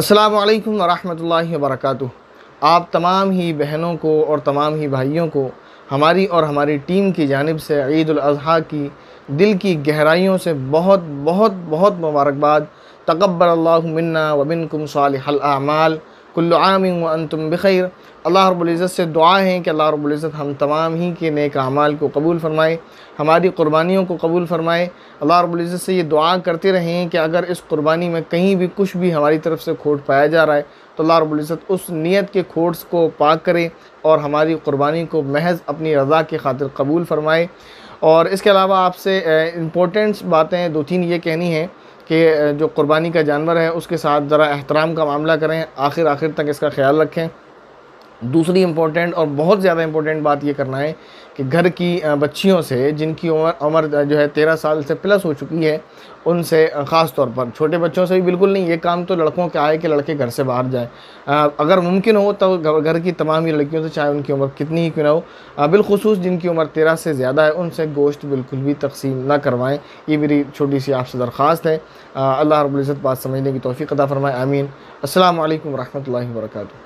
السلام علیکم ورحمۃ اللہ وبرکاتہ آپ تمام ہی بہنوں کو اور تمام ہی بھائیوں کو ہماری اور ہماری ٹیم کی جانب سے عید الاضحیٰ کی دل کی گہرائیوں سے بہت بہت بہت مبارکباد تقبر اللہ منا و منکم صالح الاعمال کل عام و انتم بخیر اللہ رب العزت سے دعا ہے کہ اللہ رب العزت ہم تمام ہی کے نیک اعمال کو قبول فرمائے ہماری قربانیوں کو قبول فرمائے اللہ رب العزت سے یہ دعا کرتے رہیں کہ اگر اس قربانی میں کہیں بھی کچھ بھی ہماری طرف سے کھوٹ پایا جا رہا ہے تو اللہ رب العزت اس نیت کے کھوٹس کو پاک کرے اور ہماری قربانی کو محض اپنی رضا کی خاطر قبول فرمائے اور اس کے علاوہ آپ سے امپورٹنٹس باتیں دو تین یہ کہنی ہیں کہ جو قربانی کا جانور ہے اس کے ساتھ ذرا احترام کا معاملہ کریں آخر آخر تک اس کا خیال رکھیں دوسری امپورٹنٹ اور بہت زیادہ امپورٹنٹ بات یہ کرنا ہے کہ گھر کی بچیوں سے جن کی عمر عمر جو ہے تیرہ سال سے پلس ہو چکی ہے ان سے خاص طور پر چھوٹے بچوں سے بھی بالکل نہیں یہ کام تو لڑکوں کے آئے کہ لڑکے گھر سے باہر جائیں اگر ممکن ہو تو گھر کی تمام ہی لڑکیوں سے چاہے ان کی عمر کتنی ہی کیوں نہ ہو بالخصوص جن کی عمر تیرہ سے زیادہ ہے ان سے گوشت بالکل بھی تقسیم نہ کروائیں یہ میری چھوٹی سی آپ سے درخواست ہے اللہ رب العزت بات سمجھنے کی توفیق عطا فرمائے آمین السلام علیکم ورحمۃ اللہ وبرکاتہ